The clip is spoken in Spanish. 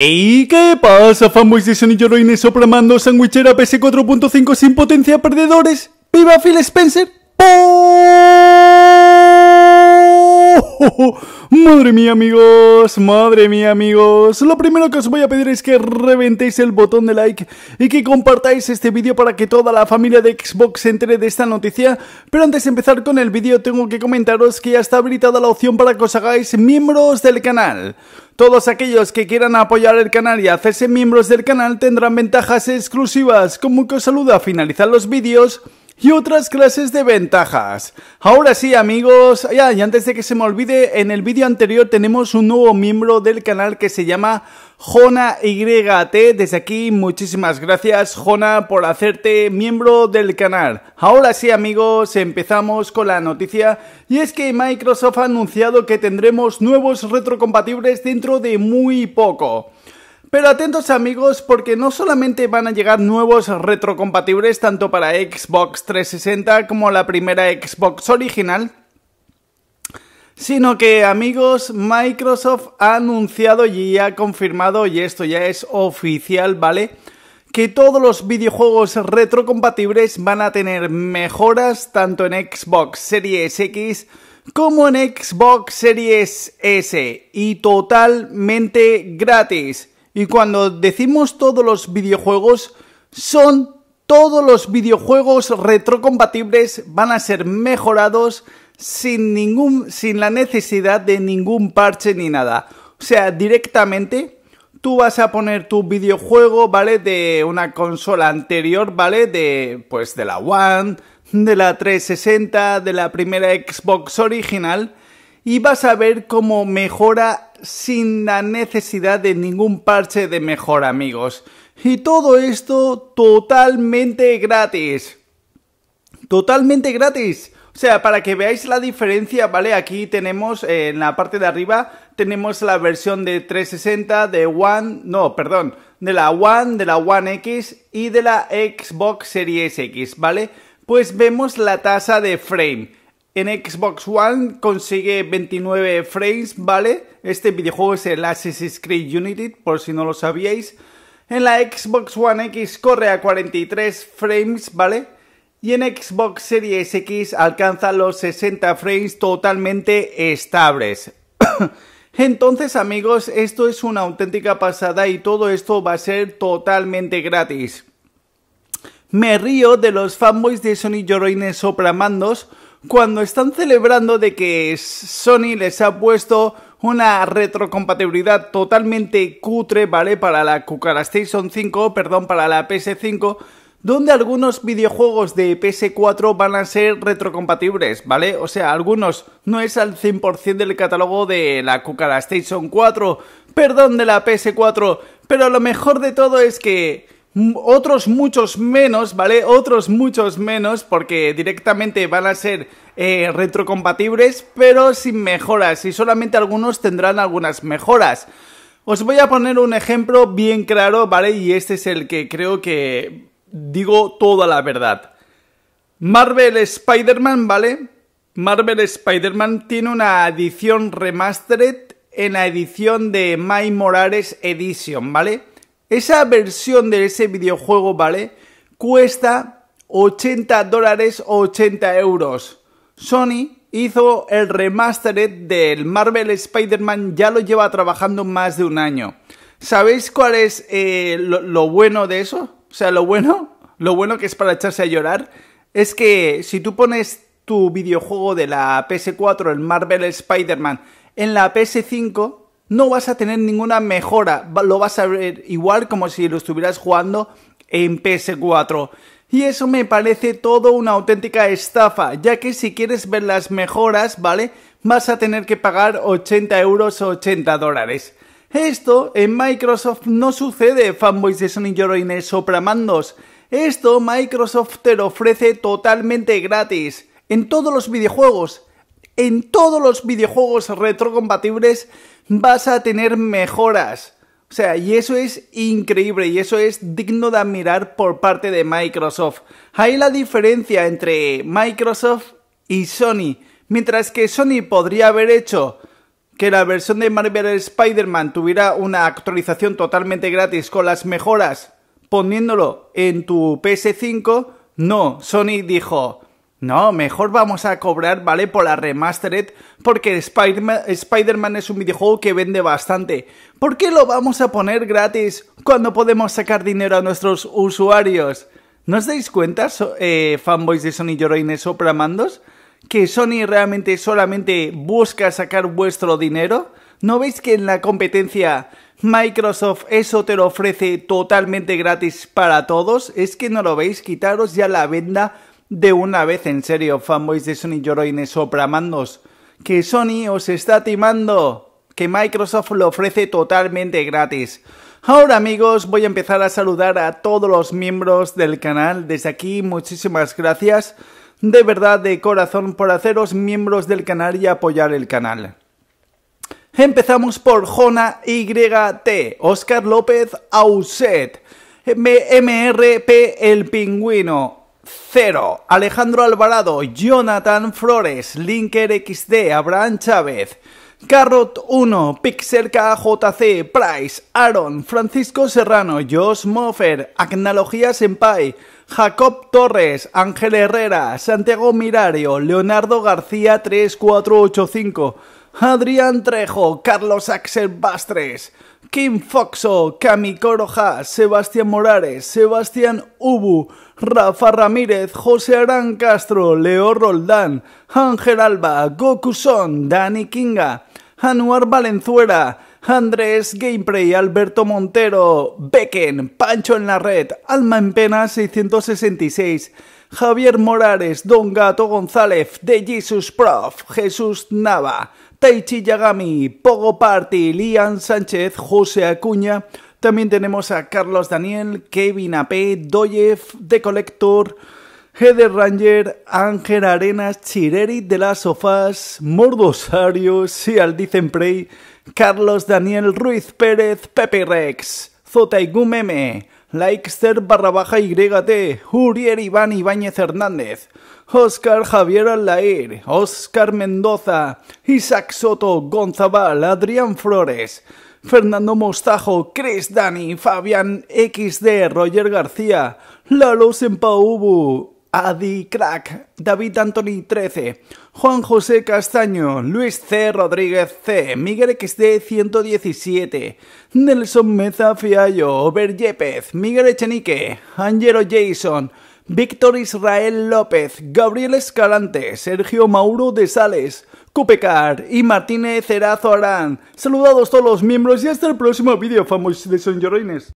¿Y qué pasa, fanboys de Sony Yoroine soplamando sandwichera PS 4.5 sin potencia perdedores? ¡Viva Phil Spencer! ¡Oh! Madre mía amigos, madre mía amigos Lo primero que os voy a pedir es que reventéis el botón de like Y que compartáis este vídeo para que toda la familia de Xbox se entere de esta noticia Pero antes de empezar con el vídeo tengo que comentaros que ya está habilitada la opción para que os hagáis miembros del canal todos aquellos que quieran apoyar el canal y hacerse miembros del canal tendrán ventajas exclusivas, como que os saluda a finalizar los vídeos y otras clases de ventajas. Ahora sí amigos, ya, y antes de que se me olvide, en el vídeo anterior tenemos un nuevo miembro del canal que se llama Jona YT. Desde aquí muchísimas gracias Jona por hacerte miembro del canal. Ahora sí amigos, empezamos con la noticia y es que Microsoft ha anunciado que tendremos nuevos retrocompatibles dentro de muy poco. Pero atentos amigos porque no solamente van a llegar nuevos retrocompatibles tanto para Xbox 360 como la primera Xbox original, sino que amigos Microsoft ha anunciado y ha confirmado, y esto ya es oficial, ¿vale? Que todos los videojuegos retrocompatibles van a tener mejoras tanto en Xbox Series X como en Xbox Series S y totalmente gratis. Y cuando decimos todos los videojuegos, son todos los videojuegos retrocompatibles van a ser mejorados sin ningún sin la necesidad de ningún parche ni nada. O sea, directamente tú vas a poner tu videojuego, ¿vale? De una consola anterior, ¿vale? De pues de la One, de la 360, de la primera Xbox original y vas a ver cómo mejora sin la necesidad de ningún parche de mejor amigos. Y todo esto totalmente gratis. Totalmente gratis. O sea, para que veáis la diferencia, ¿vale? Aquí tenemos, eh, en la parte de arriba, tenemos la versión de 360, de One, no, perdón, de la One, de la One X y de la Xbox Series X, ¿vale? Pues vemos la tasa de frame. En Xbox One consigue 29 frames, ¿vale? Este videojuego es el Assassin's Creed Unity, por si no lo sabíais. En la Xbox One X corre a 43 frames, ¿vale? Y en Xbox Series X alcanza los 60 frames totalmente estables. Entonces amigos, esto es una auténtica pasada y todo esto va a ser totalmente gratis. Me río de los fanboys de Sony Joyner sopramandos cuando están celebrando de que Sony les ha puesto una retrocompatibilidad totalmente cutre, ¿vale? Para la Station 5, perdón, para la PS5, donde algunos videojuegos de PS4 van a ser retrocompatibles, ¿vale? O sea, algunos no es al 100% del catálogo de la station 4, perdón, de la PS4, pero lo mejor de todo es que otros muchos menos, ¿vale? Otros muchos menos porque directamente van a ser eh, retrocompatibles pero sin mejoras y solamente algunos tendrán algunas mejoras. Os voy a poner un ejemplo bien claro, ¿vale? Y este es el que creo que digo toda la verdad. Marvel Spider-Man, ¿vale? Marvel Spider-Man tiene una edición remastered en la edición de My Morales Edition, ¿vale? Esa versión de ese videojuego, ¿vale? Cuesta 80 dólares o 80 euros. Sony hizo el remastered del Marvel Spider-Man, ya lo lleva trabajando más de un año. ¿Sabéis cuál es eh, lo, lo, bueno de eso? O sea, lo bueno, lo bueno que es para echarse a llorar, es que si tú pones tu videojuego de la PS4, el Marvel Spider-Man, en la PS5, no vas a tener ninguna mejora, lo vas a ver igual como si lo estuvieras jugando en PS4. Y eso me parece todo una auténtica estafa, ya que si quieres ver las mejoras, ¿vale? Vas a tener que pagar 80 euros o 80 dólares. Esto en Microsoft no sucede, fanboys de Sony Llorines sopramandos. Esto Microsoft te lo ofrece totalmente gratis, en todos los videojuegos, en todos los videojuegos retrocompatibles vas a tener mejoras. O sea, y eso es increíble y eso es digno de admirar por parte de Microsoft. Hay la diferencia entre Microsoft y Sony. Mientras que Sony podría haber hecho que la versión de Marvel Spider-Man tuviera una actualización totalmente gratis con las mejoras poniéndolo en tu PS5, no, Sony dijo, no, mejor vamos a cobrar, ¿vale? Por la remastered, porque Spider-Man es un videojuego que vende bastante. ¿Por qué lo vamos a poner gratis cuando podemos sacar dinero a nuestros usuarios? ¿No os dais cuenta, eh, fanboys de Sony Lloroines o Pramandos? ¿Que Sony realmente solamente busca sacar vuestro dinero? ¿No veis que en la competencia Microsoft eso te lo ofrece totalmente gratis para todos? ¿Es que no lo veis? Quitaros ya la venda de una vez en serio, fanboys de Sony lloroines sopramandos, que Sony os está timando, que Microsoft lo ofrece totalmente gratis. Ahora amigos voy a empezar a saludar a todos los miembros del canal, desde aquí muchísimas gracias de verdad de corazón por haceros miembros del canal y apoyar el canal. Empezamos por Jona YT, Oscar López Auset, MRP El Pingüino, 0. Alejandro Alvarado, Jonathan Flores, Linker XD, Abraham Chávez, Carrot 1, Pixel KJC, Price, Aaron, Francisco Serrano, Josh Moffer, Acnalogía Senpai, Jacob Torres, Ángel Herrera, Santiago Mirario, Leonardo García 3485, Adrián Trejo, Carlos Axel Bastres, Kim Foxo, Cami Coroja, Sebastián Morales, Sebastián Ubu, Rafa Ramírez, José Arán Castro, Leo Roldán, Ángel Alba, Goku Son, Dani Kinga, Anuar Valenzuela, Andrés Gameplay, Alberto Montero, Becken, Pancho en la Red, Alma en Pena 666, Javier Morales, Don Gato González, De Jesus Prof, Jesús Nava, Taichi Yagami, Pogo Party, Lian Sánchez, José Acuña. También tenemos a Carlos Daniel, Kevin Ape, Doyev, The Collector, Heather Ranger, Ángel Arenas, Chireri de las Sofás, Mordosario, y Dicen Carlos Daniel Ruiz Pérez, Pepe Rex, Zota Likester barra baja YT, Uriel Iván Ibáñez Hernández, Oscar Javier Alair, Oscar Mendoza, Isaac Soto, Gonzabal, Adrián Flores, Fernando Mostajo, Chris Dani, Fabián XD, Roger García, Lalo Sempaubu, Adi Crack, David Anthony 13, Juan José Castaño, Luis C. Rodríguez C, Miguel XD 117, Nelson Meza Fiallo, Over Yepez, Miguel Echenique, Angelo Jason, Víctor Israel López, Gabriel Escalante, Sergio Mauro de Sales, Cupecar y Martínez Erazo Arán. Saludados todos los miembros y hasta el próximo vídeo, famosos de Son Llorines.